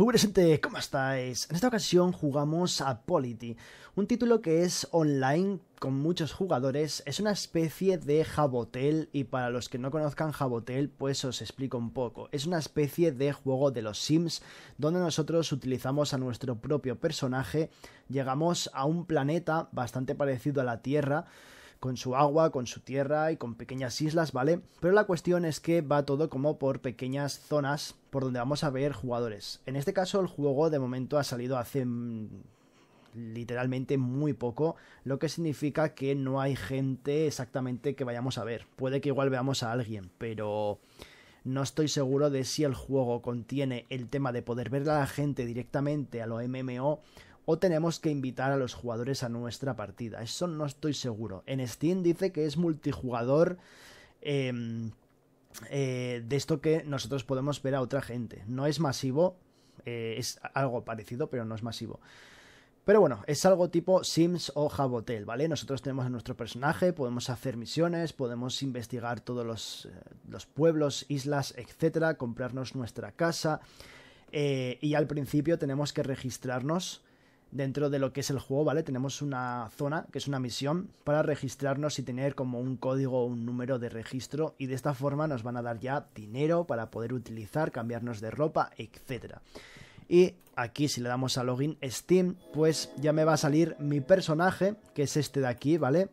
¡Hola gente, ¿cómo estáis? En esta ocasión jugamos a Polity, un título que es online con muchos jugadores, es una especie de Jabotel y para los que no conozcan Jabotel pues os explico un poco. Es una especie de juego de los Sims donde nosotros utilizamos a nuestro propio personaje, llegamos a un planeta bastante parecido a la Tierra, con su agua, con su tierra y con pequeñas islas, ¿vale? Pero la cuestión es que va todo como por pequeñas zonas por donde vamos a ver jugadores. En este caso el juego de momento ha salido hace mm, literalmente muy poco, lo que significa que no hay gente exactamente que vayamos a ver. Puede que igual veamos a alguien, pero no estoy seguro de si el juego contiene el tema de poder ver a la gente directamente a lo MMO o tenemos que invitar a los jugadores a nuestra partida. Eso no estoy seguro. En Steam dice que es multijugador. Em, eh, de esto que nosotros podemos ver a otra gente. No es masivo, eh, es algo parecido, pero no es masivo. Pero bueno, es algo tipo Sims o Jabotel, ¿vale? Nosotros tenemos a nuestro personaje, podemos hacer misiones, podemos investigar todos los, eh, pueblos, islas, etcétera, comprarnos nuestra casa. y al principio tenemos que registrarnos dentro de lo que es el juego, ¿vale? Tenemos una zona que es una misión para registrarnos y tener como un código o un número de registro y de esta forma nos van a dar ya dinero para poder utilizar, cambiarnos de ropa, etcétera. Y aquí si le damos a login Steam, pues ya me va a salir mi personaje, que es este de aquí, ¿vale?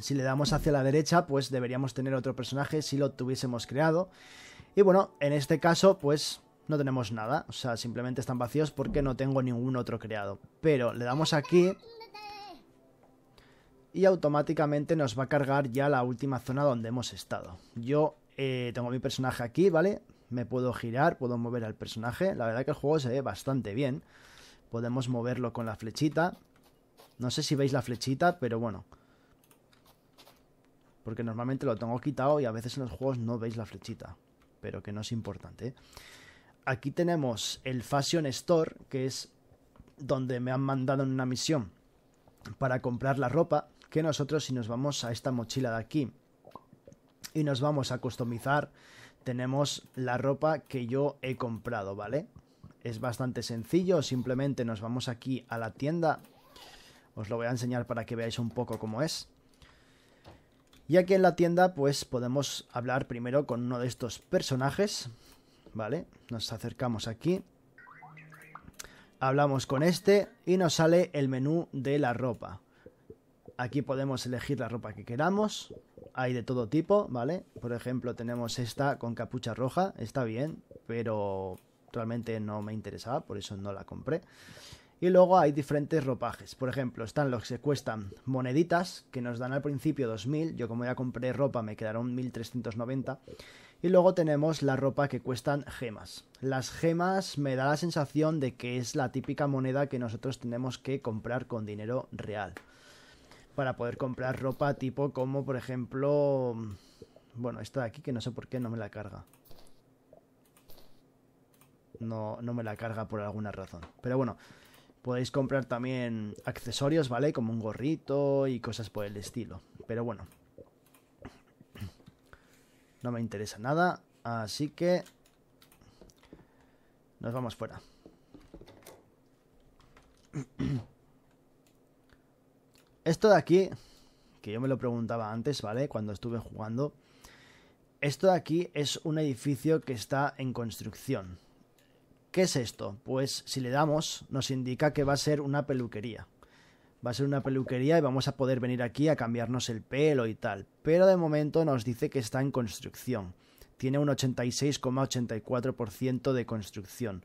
Si le damos hacia la derecha, pues deberíamos tener otro personaje si lo tuviésemos creado. Y bueno, en este caso, pues no tenemos nada, o sea, simplemente están vacíos porque no tengo ningún otro creado. Pero le damos aquí y automáticamente nos va a cargar ya la última zona donde hemos estado. Yo eh, tengo mi personaje aquí, ¿vale? Me puedo girar, puedo mover al personaje. La verdad que el juego se ve bastante bien. Podemos moverlo con la flechita. No sé si veis la flechita, pero bueno. Porque normalmente lo tengo quitado y a veces en los juegos no veis la flechita. Pero que no es importante, ¿eh? aquí tenemos el Fashion Store, que es donde me han mandado en una misión para comprar la ropa, que nosotros si nos vamos a esta mochila de aquí y nos vamos a customizar, tenemos la ropa que yo he comprado, ¿vale? Es bastante sencillo, simplemente nos vamos aquí a la tienda, os lo voy a enseñar para que veáis un poco cómo es. Y aquí en la tienda pues podemos hablar primero con uno de estos personajes, ¿vale? Nos acercamos aquí. Hablamos con este y nos sale el menú de la ropa. Aquí podemos elegir la ropa que queramos. Hay de todo tipo, ¿vale? Por ejemplo, tenemos esta con capucha roja. Está bien, pero realmente no me interesaba, por eso no la compré. Y luego hay diferentes ropajes. Por ejemplo, están los que cuestan moneditas, que nos dan al principio 2000. Yo como ya compré ropa me quedaron 1390. Y luego tenemos la ropa que cuestan gemas. Las gemas me da la sensación de que es la típica moneda que nosotros tenemos que comprar con dinero real. Para poder comprar ropa tipo como por ejemplo... Bueno, esta de aquí que no sé por qué no me la carga. No, no me la carga por alguna razón. Pero bueno, podéis comprar también accesorios, ¿vale? Como un gorrito y cosas por el estilo. Pero bueno, no me interesa nada, así que nos vamos fuera. Esto de aquí, que yo me lo preguntaba antes, ¿vale? Cuando estuve jugando. Esto de aquí es un edificio que está en construcción. ¿Qué es esto? Pues si le damos, nos indica que va a ser una peluquería va a ser una peluquería y vamos a poder venir aquí a cambiarnos el pelo y tal. Pero de momento nos dice que está en construcción. Tiene un 86,84% de construcción.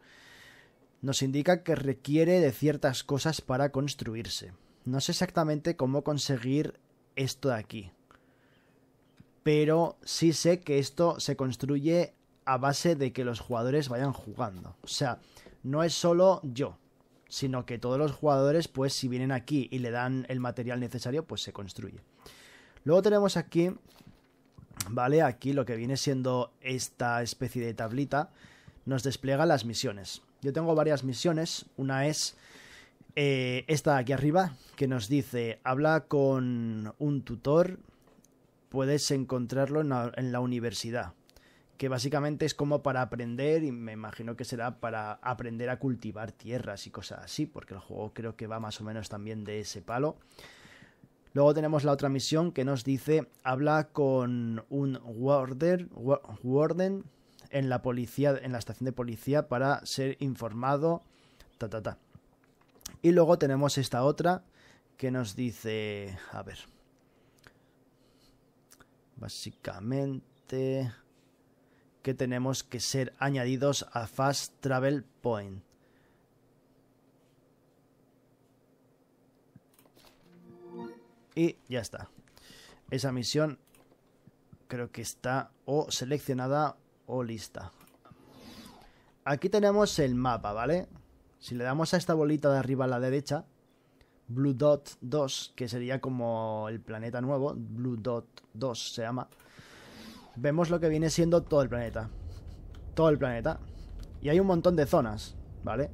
Nos indica que requiere de ciertas cosas para construirse. No sé exactamente cómo conseguir esto de aquí. Pero sí sé que esto se construye a base de que los jugadores vayan jugando. O sea, no es solo yo, sino que todos los jugadores, pues si vienen aquí y le dan el material necesario, pues se construye. Luego tenemos aquí, ¿vale? Aquí lo que viene siendo esta especie de tablita, nos despliega las misiones. Yo tengo varias misiones, una es eh, esta de aquí arriba, que nos dice, habla con un tutor, puedes encontrarlo en la universidad que básicamente es como para aprender, y me imagino que será para aprender a cultivar tierras y cosas así, porque el juego creo que va más o menos también de ese palo. Luego tenemos la otra misión que nos dice, habla con un warden, warden en la policía, en la estación de policía para ser informado, ta ta. Y luego tenemos esta otra que nos dice, a ver, básicamente que tenemos que ser añadidos a Fast Travel Point. Y ya está. Esa misión creo que está o seleccionada o lista. Aquí tenemos el mapa, ¿vale? Si le damos a esta bolita de arriba a la derecha, Blue Dot 2, que sería como el planeta nuevo, Blue Dot 2 se llama, vemos lo que viene siendo todo el planeta. Todo el planeta. Y hay un montón de zonas, ¿vale?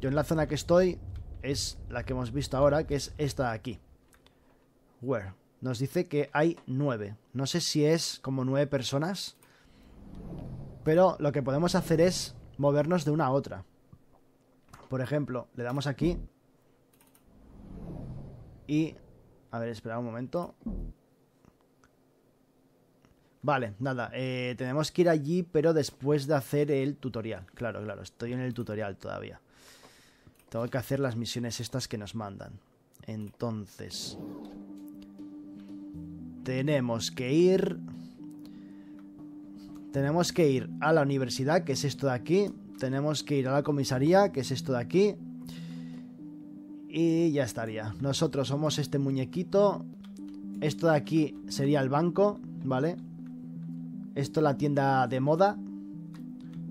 Yo en la zona que estoy es la que hemos visto ahora, que es esta de aquí. Where. Nos dice que hay nueve. No sé si es como nueve personas. Pero lo que podemos hacer es movernos de una a otra. Por ejemplo, le damos aquí. Y... A ver, espera un momento. Vale, nada, eh, tenemos que ir allí, pero después de hacer el tutorial. Claro, claro, estoy en el tutorial todavía. Tengo que hacer las misiones estas que nos mandan. Entonces... Tenemos que ir... Tenemos que ir a la universidad, que es esto de aquí. Tenemos que ir a la comisaría, que es esto de aquí. Y ya estaría. Nosotros somos este muñequito. Esto de aquí sería el banco, ¿vale? vale esto la tienda de moda.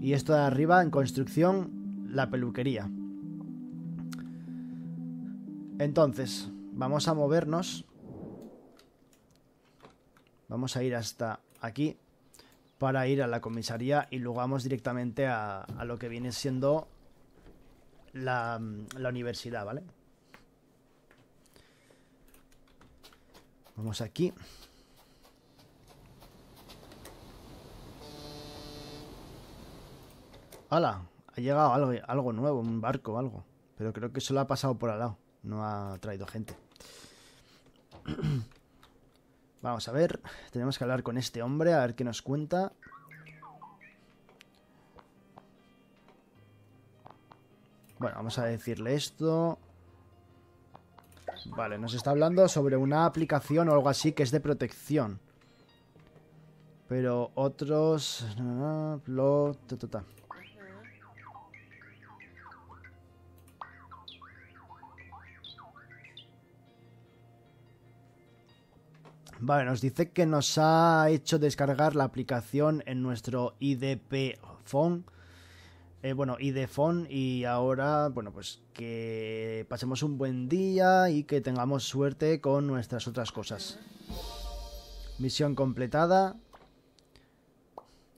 Y esto de arriba en construcción, la peluquería. Entonces, vamos a movernos. Vamos a ir hasta aquí para ir a la comisaría y luego vamos directamente a, lo que viene siendo la, la universidad, ¿vale? Vamos aquí. ¡Hala! Ha llegado algo, nuevo, un barco o algo. Pero creo que solo ha pasado por al lado. No ha traído gente. Vamos a ver. Tenemos que hablar con este hombre, a ver qué nos cuenta. Bueno, vamos a decirle esto. Vale, nos está hablando sobre una aplicación o algo así que es de protección. Pero otros... Lo... Vale, nos dice que nos ha hecho descargar la aplicación en nuestro IDP Phone. Eh, bueno, ID Phone y ahora, bueno, pues que pasemos un buen día y que tengamos suerte con nuestras otras cosas. Misión completada.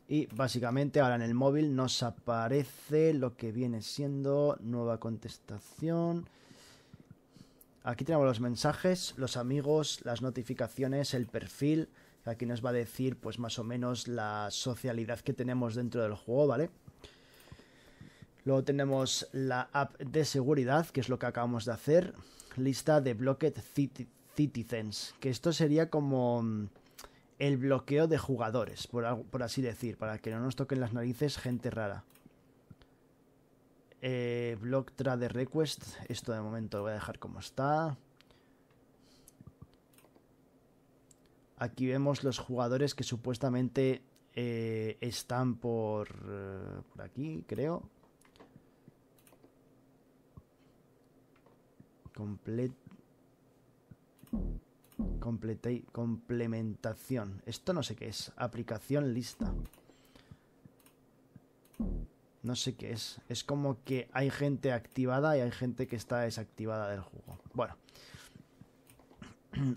Y básicamente ahora en el móvil nos aparece lo que viene siendo nueva contestación. Aquí tenemos los mensajes, los amigos, las notificaciones, el perfil. Aquí nos va a decir pues más o menos la socialidad que tenemos dentro del juego, ¿vale? Luego tenemos la app de seguridad, que es lo que acabamos de hacer. Lista de Blocked Citizens, que esto sería como mm, el bloqueo de jugadores, por, por así decir, para que no nos toquen las narices gente rara. Eh, block trade request. Esto de momento lo voy a dejar como está. Aquí vemos los jugadores que supuestamente eh, están por, eh, por aquí, creo. complete complementación. Esto no sé qué es. Aplicación lista. No sé qué es. Es como que hay gente activada y hay gente que está desactivada del juego. Bueno.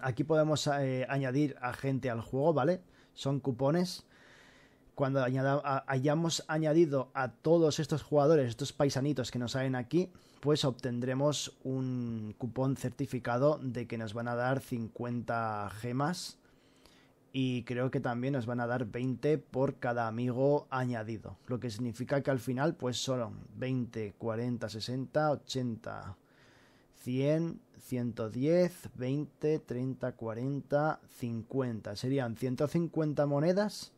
Aquí podemos eh, añadir a gente al juego, ¿vale? Son cupones. Cuando hayamos añadido a todos estos jugadores, estos paisanitos que nos salen aquí, pues obtendremos un cupón certificado de que nos van a dar 50 gemas y creo que también nos van a dar 20 por cada amigo añadido, lo que significa que al final pues son 20, 40, 60, 80, 100, 110, 20, 30, 40, 50. Serían 150 monedas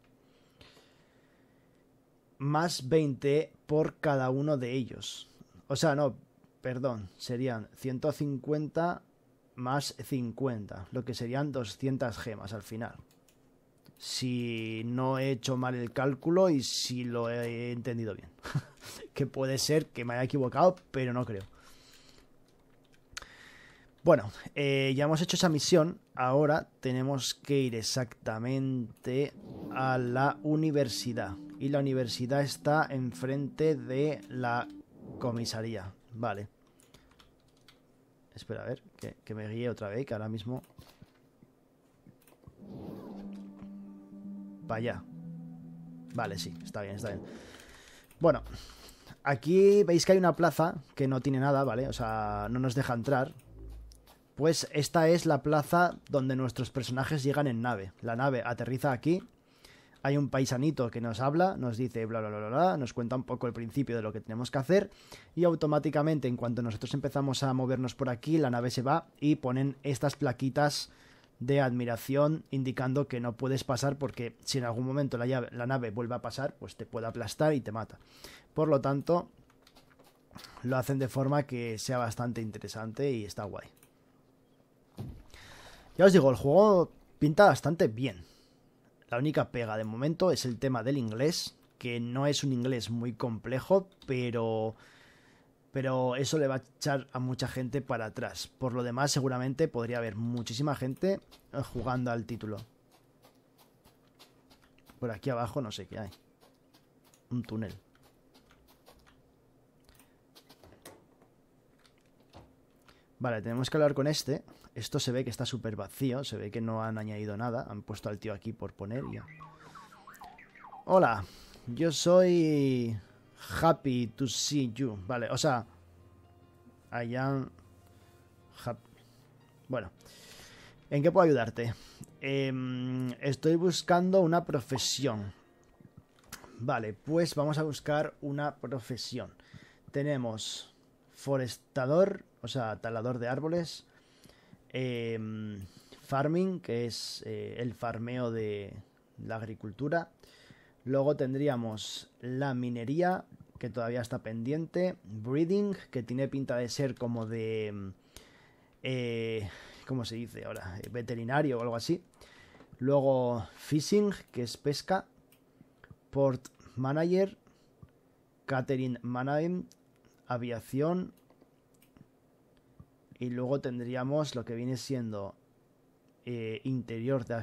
más 20 por cada uno de ellos. O sea, no, perdón, serían 150 más 50, lo que serían 200 gemas al final si no he hecho mal el cálculo y si lo he entendido bien. que puede ser que me haya equivocado, pero no creo. Bueno, eh, ya hemos hecho esa misión. Ahora tenemos que ir exactamente a la universidad. Y la universidad está enfrente de la comisaría. Vale. Espera, a ver, que me guíe otra vez, que ahora mismo allá. Vale, sí, está bien, está bien. Bueno, aquí veis que hay una plaza que no tiene nada, ¿vale? O sea, no nos deja entrar. Pues esta es la plaza donde nuestros personajes llegan en nave. La nave aterriza aquí. Hay un paisanito que nos habla, nos dice bla bla bla bla, nos cuenta un poco el principio de lo que tenemos que hacer y automáticamente en cuanto nosotros empezamos a movernos por aquí, la nave se va y ponen estas plaquitas de admiración indicando que no puedes pasar porque si en algún momento la, nave vuelve a pasar, pues te puede aplastar y te mata. Por lo tanto, lo hacen de forma que sea bastante interesante y está guay. Ya os digo, el juego pinta bastante bien. La única pega de momento es el tema del inglés, que no es un inglés muy complejo, pero pero eso le va a echar a mucha gente para atrás. Por lo demás, seguramente podría haber muchísima gente eh, jugando al título. Por aquí abajo no sé qué hay. Un túnel. Vale, tenemos que hablar con este. Esto se ve que está súper vacío. Se ve que no han añadido nada. Han puesto al tío aquí por poner. Hola, yo soy... Happy to see you. Vale, o sea. I am happy. Bueno. ¿En qué puedo ayudarte? Em, estoy buscando una profesión. Vale, pues vamos a buscar una profesión. Tenemos forestador, o sea, talador de árboles. Em, farming, que es eh, el farmeo de la agricultura. Luego tendríamos la minería que todavía está pendiente. Breeding, que tiene pinta de ser como de... Mm, eh, ¿Cómo se dice ahora? Eh, veterinario o algo así. Luego Fishing, que es pesca. Port Manager. Catering Management. Aviación. Y luego tendríamos lo que viene siendo eh, interior de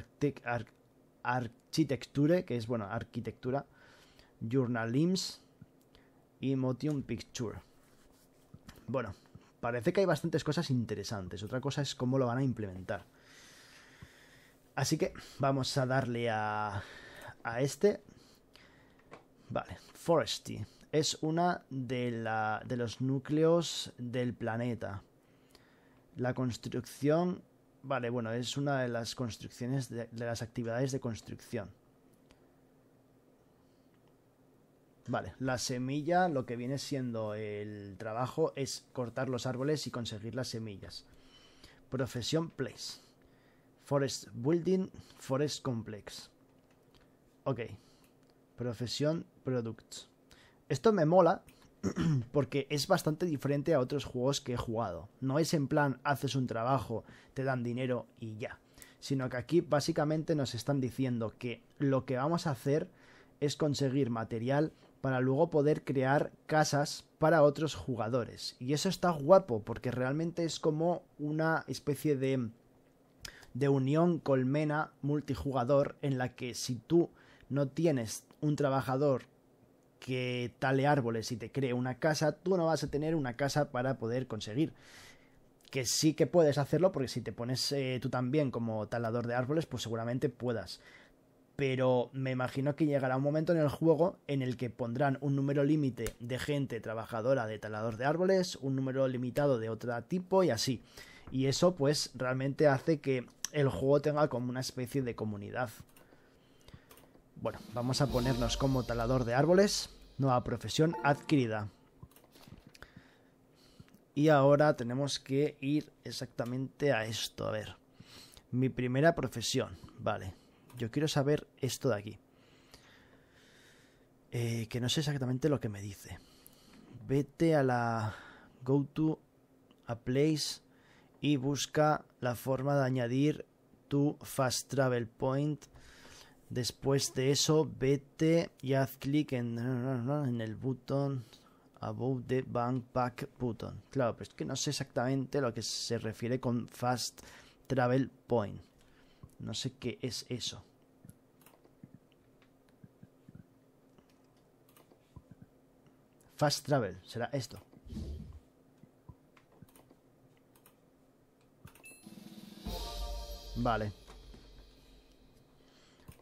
architecture, que es bueno, arquitectura. journalims y Motion Picture. Bueno, parece que hay bastantes cosas interesantes. Otra cosa es cómo lo van a implementar. Así que vamos a darle a, este. Vale, Foresty. Es una de, los núcleos del planeta. La construcción... Vale, bueno, es una de las construcciones de las actividades de construcción. Vale, la semilla, lo que viene siendo el trabajo es cortar los árboles y conseguir las semillas. Profesión Place. Forest Building, Forest Complex. Ok. Profesión Products. Esto me mola porque es bastante diferente a otros juegos que he jugado. No es en plan haces un trabajo, te dan dinero y ya. Sino que aquí básicamente nos están diciendo que lo que vamos a hacer es conseguir material para luego poder crear casas para otros jugadores. Y eso está guapo porque realmente es como una especie de, de unión colmena multijugador en la que si tú no tienes un trabajador que tale árboles y te cree una casa, tú no vas a tener una casa para poder conseguir. Que sí que puedes hacerlo, porque si te pones eh, tú también como talador de árboles, pues seguramente puedas pero me imagino que llegará un momento en el juego en el que pondrán un número límite de gente trabajadora de talador de árboles, un número limitado de otro tipo y así. Y eso pues realmente hace que el juego tenga como una especie de comunidad. Bueno, vamos a ponernos como talador de árboles, nueva profesión adquirida. Y ahora tenemos que ir exactamente a esto, a ver. Mi primera profesión, vale yo quiero saber esto de aquí. Eh, que no sé exactamente lo que me dice. Vete a la go to a place y busca la forma de añadir tu fast travel point. Después de eso, vete y haz clic en, en el botón Above the pack Button. Claro, pero es que no sé exactamente lo que se refiere con Fast Travel Point. No sé qué es eso. Fast Travel, será esto. Vale.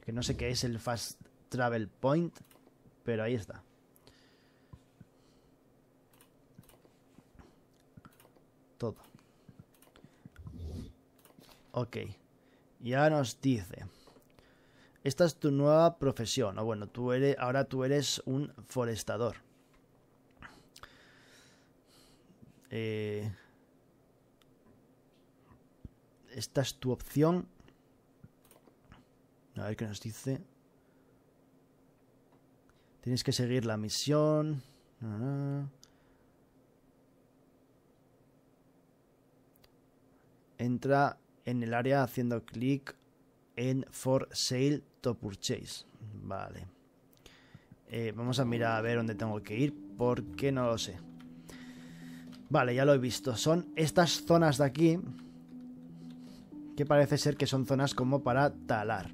Que no sé qué es el Fast Travel Point, pero ahí está. Todo. Okay. Ya nos dice. Esta es tu nueva profesión. O bueno, tú eres, ahora tú eres un forestador. Eh, esta es tu opción. A ver qué nos dice. Tienes que seguir la misión. Entra en el área haciendo clic en For Sale to Purchase. Vale. Eh, vamos a mirar a ver dónde tengo que ir porque no lo sé. Vale, ya lo he visto. Son estas zonas de aquí que parece ser que son zonas como para talar.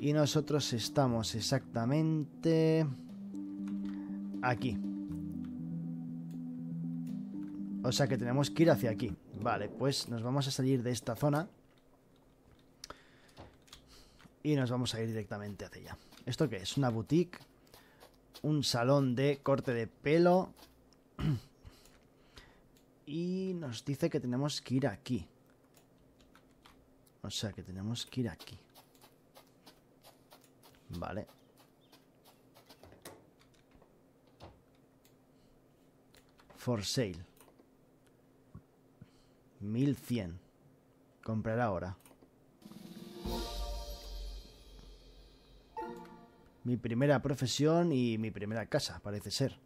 Y nosotros estamos exactamente aquí. O sea que tenemos que ir hacia aquí. Vale, pues nos vamos a salir de esta zona. Y nos vamos a ir directamente hacia allá. ¿Esto qué es? Una boutique. Un salón de corte de pelo. Y nos dice que tenemos que ir aquí. O sea, que tenemos que ir aquí. Vale. For sale. 1100. Comprar ahora. Mi primera profesión y mi primera casa, parece ser.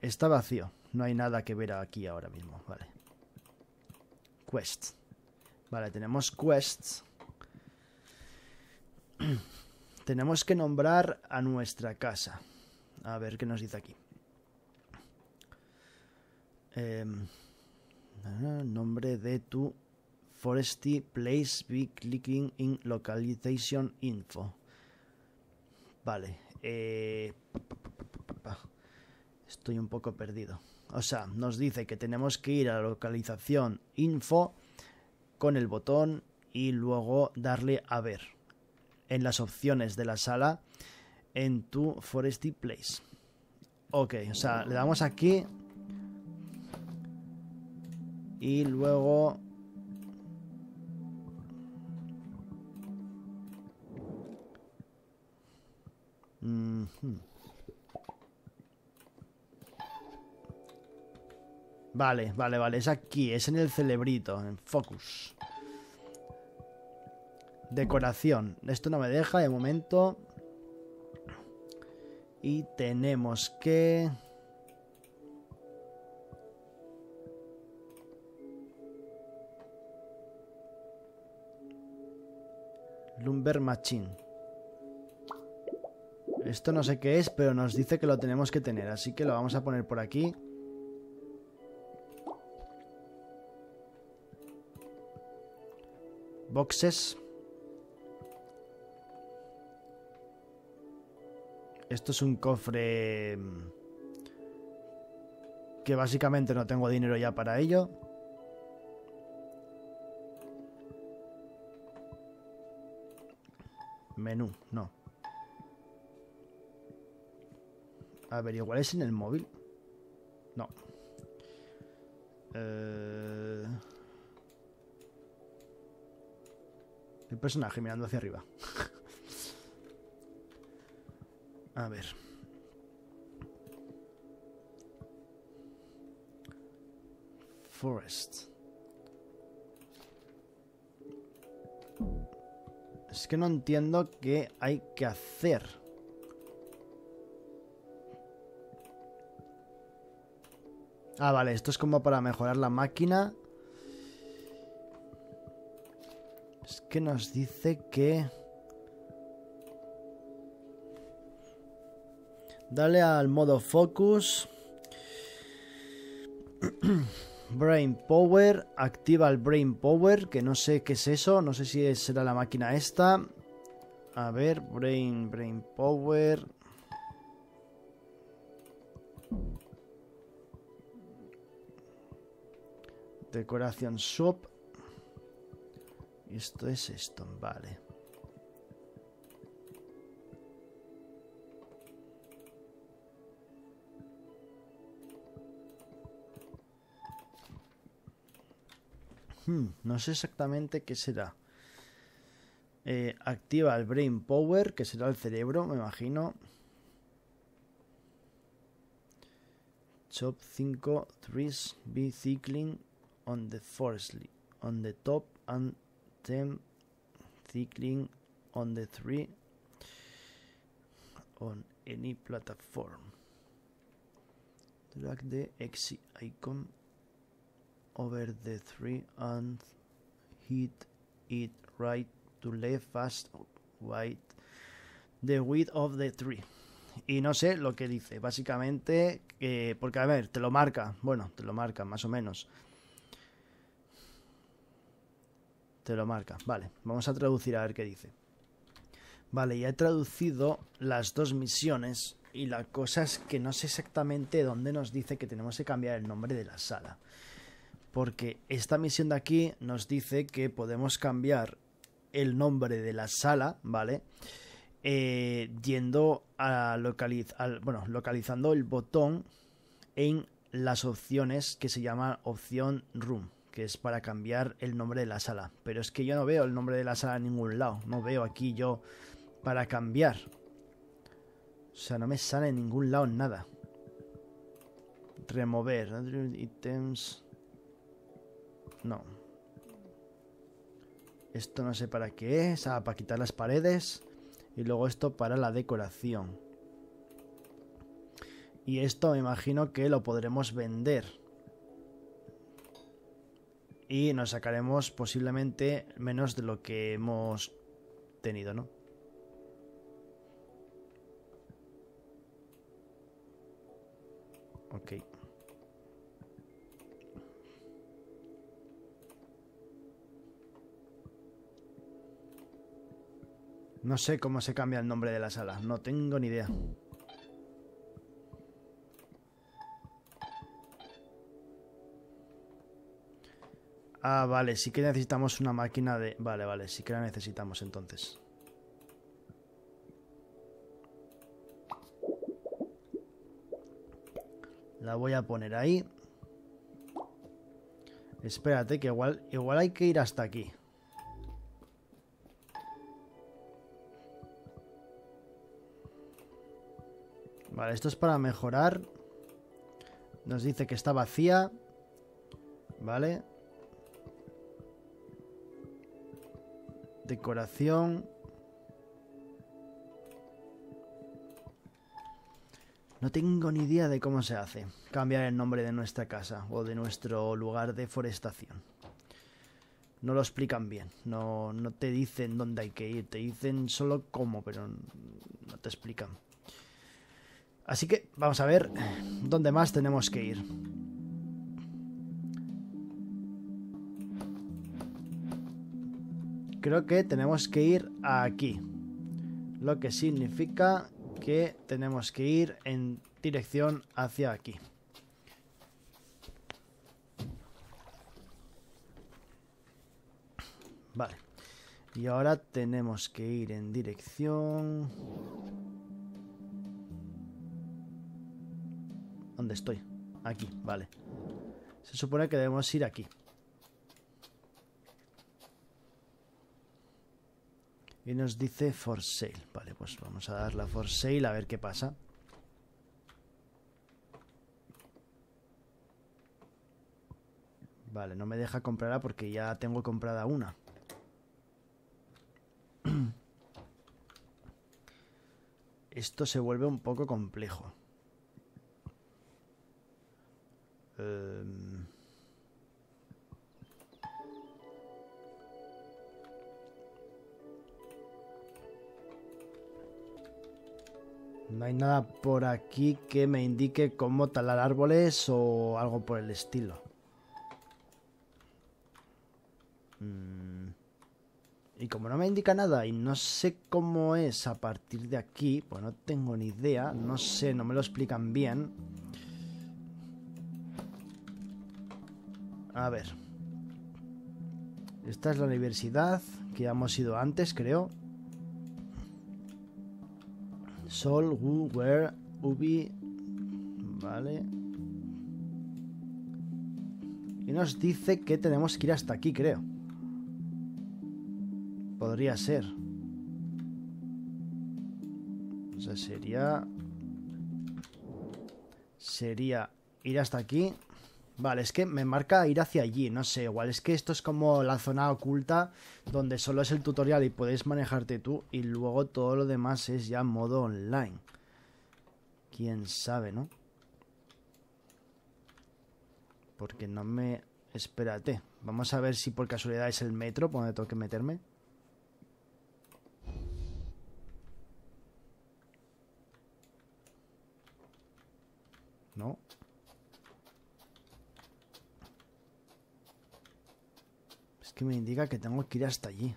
Está vacío. No hay nada que ver aquí ahora mismo. Vale. Quest Vale, tenemos quests. tenemos que nombrar a nuestra casa. A ver qué nos dice aquí. Em, nombre de tu Foresty Place be clicking in localization info. Vale. Eh, estoy un poco perdido. O sea, nos dice que tenemos que ir a la localización info con el botón y luego darle a ver en las opciones de la sala en tu Foresty Place. Ok, o sea, le damos aquí, y luego... Vale, vale, vale. Es aquí, es en el celebrito, en focus. Decoración. Esto no me deja de momento. Y tenemos que... Lumber Machine. Esto no sé qué es, pero nos dice que lo tenemos que tener, así que lo vamos a poner por aquí. Boxes. Esto es un cofre mm, que básicamente no tengo dinero ya para ello. Menú, no. A ver, igual es en el móvil. No. Eh... El personaje mirando hacia arriba. A ver. Forest. Es que no entiendo qué hay que hacer. Ah, vale, esto es como para mejorar la máquina. Es que nos dice que... Dale al modo focus. Brain Power, activa el Brain Power, que no sé qué es eso, no sé si será la máquina esta. A ver, Brain, Brain Power. Decoración Shop. Y esto es esto, vale. Hmm, no sé exactamente qué será. Eh, activa el Brain Power, que será el cerebro, me imagino. Chop 5 threes be cycling on the forestly on the top and them cycling on the tree on any platform. Drag the exit icon over the three and hit it right to left fast white the width of the tree. Y no sé lo que dice, básicamente, porque a ver, te lo marca, bueno, te lo marca más o menos. Te lo marca, vale, vamos a traducir a ver qué dice. Vale, ya he traducido las dos misiones y la cosa es que no sé exactamente dónde nos dice que tenemos que cambiar el nombre de la sala porque esta misión de aquí nos dice que podemos cambiar el nombre de la sala, ¿vale? Eh, yendo a localizar, bueno, localizando el botón en las opciones que se llama opción room, que es para cambiar el nombre de la sala. Pero es que yo no veo el nombre de la sala en ningún lado, no veo aquí yo para cambiar. O sea, no me sale en ningún lado nada. Remover, ítems... No. Esto no sé para qué es. Ah, para quitar las paredes. Y luego esto para la decoración. Y esto me imagino que lo podremos vender. Y nos sacaremos posiblemente menos de lo que hemos tenido, ¿no? Ok. No sé cómo se cambia el nombre de la sala, no tengo ni idea. Ah, vale, sí que necesitamos una máquina de... Vale, vale, sí que la necesitamos entonces. La voy a poner ahí. Espérate, que igual, igual hay que ir hasta aquí. Vale, esto es para mejorar. Nos dice que está vacía. Vale. Decoración. No tengo ni idea de cómo se hace. Cambiar el nombre de nuestra casa o de nuestro lugar de forestación. No lo explican bien. No, no te dicen dónde hay que ir. Te dicen solo cómo, pero no te explican. Así que vamos a ver dónde más tenemos que ir. Creo que tenemos que ir aquí. Lo que significa que tenemos que ir en dirección hacia aquí. Vale. Y ahora tenemos que ir en dirección... ¿Dónde estoy? Aquí, vale. Se supone que debemos ir aquí. Y nos dice for sale. Vale, pues vamos a darla for sale a ver qué pasa. Vale, no me deja comprarla porque ya tengo comprada una. Esto se vuelve un poco complejo. No hay nada por aquí que me indique cómo talar árboles o algo por el estilo. Mm. Y como no me indica nada y no sé cómo es a partir de aquí, pues no tengo ni idea, no sé, no me lo explican bien. A ver. Esta es la universidad que ya hemos ido antes, creo. Sol, Wu, Where, Ubi. Vale. Y nos dice que tenemos que ir hasta aquí, creo. Podría ser. O sea, sería... Sería ir hasta aquí. Vale, es que me marca ir hacia allí, no sé, igual es que esto es como la zona oculta donde solo es el tutorial y puedes manejarte tú y luego todo lo demás es ya modo online. Quién sabe, ¿no? Porque no me... Espérate, vamos a ver si por casualidad es el metro por donde tengo que meterme. No, que me indica que tengo que ir hasta allí.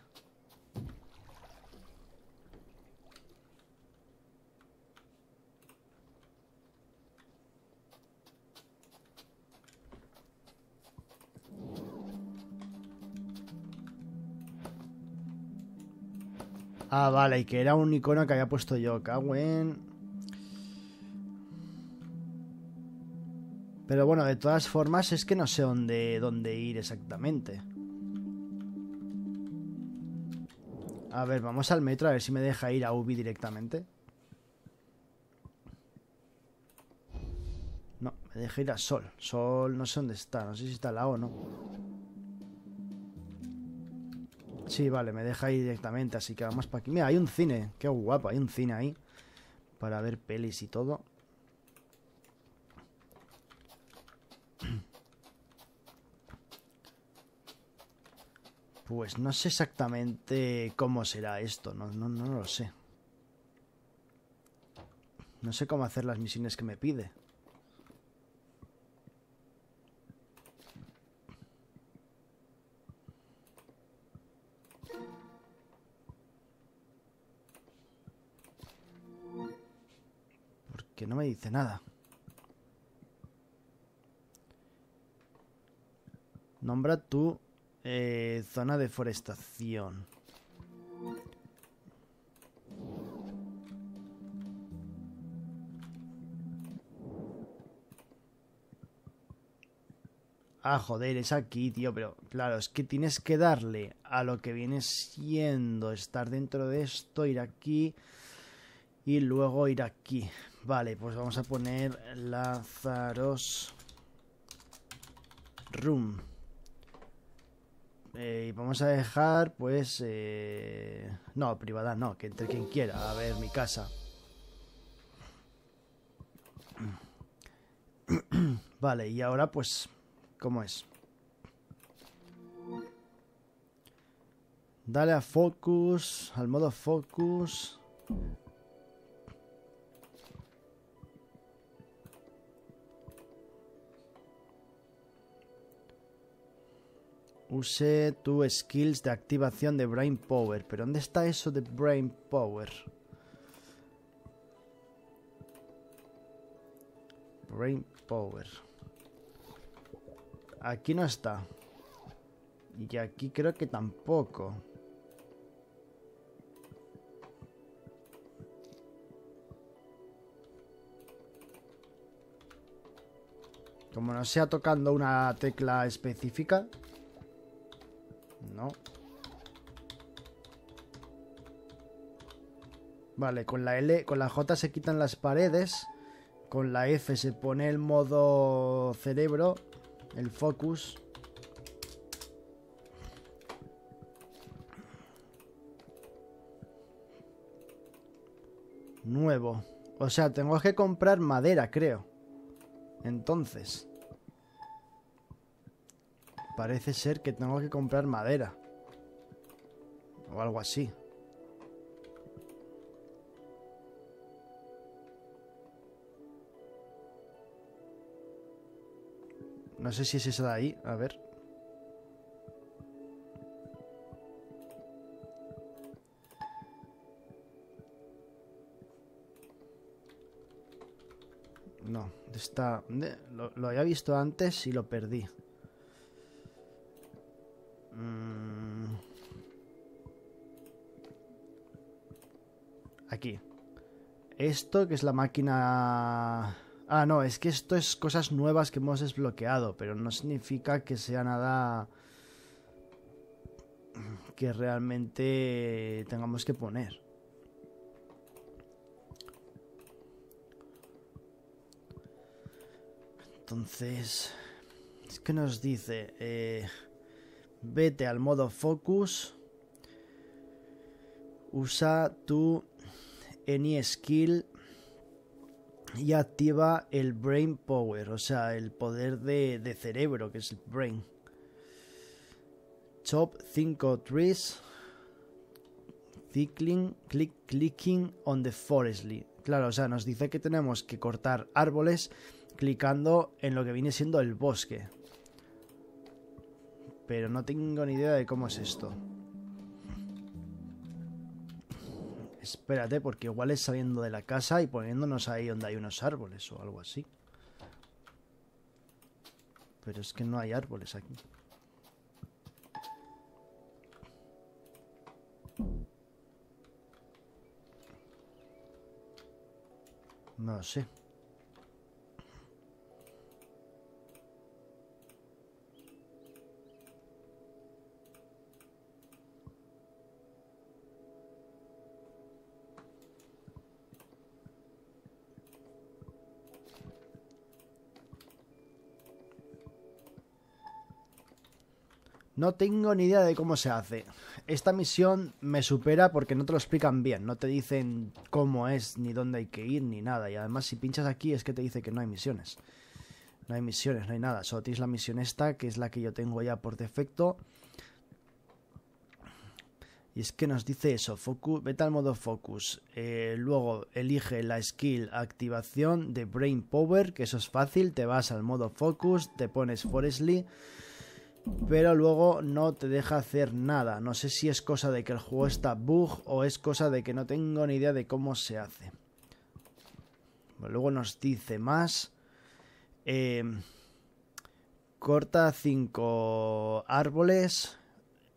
Ah, vale, y que era un icono que había puesto yo. Caguen. Pero bueno, de todas formas es que no sé dónde, dónde ir exactamente. A ver, vamos al metro a ver si me deja ir a Ubi directamente. No, me deja ir a Sol. Sol no sé dónde está, no sé si está al o no. Sí, vale, me deja ir directamente, así que vamos para aquí. Mira, hay un cine, qué guapo, hay un cine ahí. Para ver pelis y todo. Pues no sé exactamente cómo será esto, no, no, lo sé. No sé cómo hacer las misiones que me pide. Porque no me dice nada. Nombra tú... Eh, zona de forestación. Ah, joder, es aquí, tío, pero claro, es que tienes que darle a lo que viene siendo estar dentro de esto, ir aquí y luego ir aquí. Vale, pues vamos a poner Lazaros Room. Eh, y vamos a dejar, pues. Eh, no, privada no, que entre quien quiera. A ver, mi casa. Vale, y ahora, pues. ¿Cómo es? Dale a focus, al modo focus. Use tu skills de activación de Brain Power. ¿Pero dónde está eso de Brain Power? Brain Power. Aquí no está. Y aquí creo que tampoco. Como no sea tocando una tecla específica, Vale, con la L, con la J se quitan las paredes. Con la F se pone el modo cerebro, el focus. Nuevo. O sea, tengo que comprar madera, creo. Entonces. Parece ser que tengo que comprar madera. O algo así. No sé si es esa de ahí. A ver. No, está... Lo, lo había visto antes y lo perdí. Aquí. Esto que es la máquina... Ah, no, es que esto es cosas nuevas que hemos desbloqueado, pero no significa que sea nada que realmente tengamos que poner. Entonces, es que nos dice, eh, vete al modo focus, usa tu Any Skill y activa el Brain Power, o sea, el poder de, cerebro, que es el Brain. Top 5 trees. Cycling, click, clicking on the forestly. Claro, o sea, nos dice que tenemos que cortar árboles clicando en lo que viene siendo el bosque. Pero no tengo ni idea de cómo es esto. Espérate, porque igual es saliendo de la casa y poniéndonos ahí donde hay unos árboles o algo así. Pero es que no hay árboles aquí. No sé. No tengo ni idea de cómo se hace. Esta misión me supera porque no te lo explican bien, no te dicen cómo es, ni dónde hay que ir, ni nada. Y además si pinchas aquí es que te dice que no hay misiones. No hay misiones, no hay nada. Solo tienes la misión esta, que es la que yo tengo ya por defecto. Y es que nos dice eso, focus, vete al modo focus. Eh, luego elige la skill activación de Brain Power, que eso es fácil. Te vas al modo focus, te pones Forestly pero luego no te deja hacer nada. No sé si es cosa de que el juego está bug o es cosa de que no tengo ni idea de cómo se hace. luego nos dice más. Eh, corta cinco árboles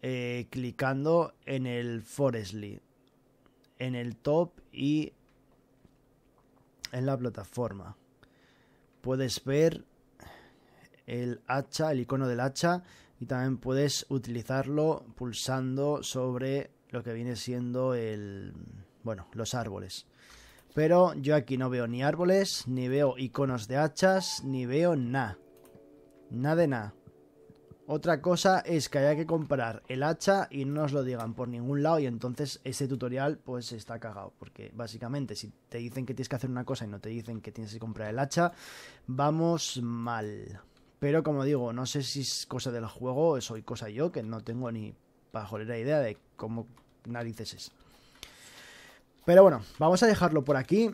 eh, clicando en el Forestly, en el top y en la plataforma. Puedes ver el hacha, el icono del hacha, y también puedes utilizarlo pulsando sobre lo que viene siendo el, bueno, los árboles. Pero yo aquí no veo ni árboles, ni veo iconos de hachas, ni veo nada. Nada de nada. Otra cosa es que haya que comprar el hacha y no nos lo digan por ningún lado y entonces ese tutorial pues está cagado. Porque básicamente si te dicen que tienes que hacer una cosa y no te dicen que tienes que comprar el hacha, vamos mal. Pero como digo, no sé si es cosa del juego o soy cosa yo, que no tengo ni pajolera idea de cómo narices es. Pero bueno, vamos a dejarlo por aquí.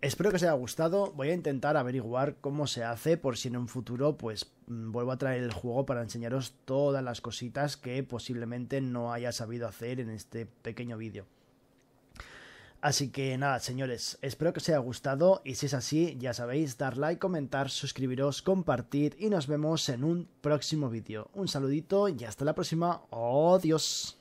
Espero que os haya gustado. Voy a intentar averiguar cómo se hace por si en un futuro pues mm, vuelvo a traer el juego para enseñaros todas las cositas que posiblemente no haya sabido hacer en este pequeño vídeo. Así que nada, señores, espero que os haya gustado y si es así, ya sabéis, dar like, comentar, suscribiros, compartir y nos vemos en un próximo vídeo. Un saludito y hasta la próxima. dios.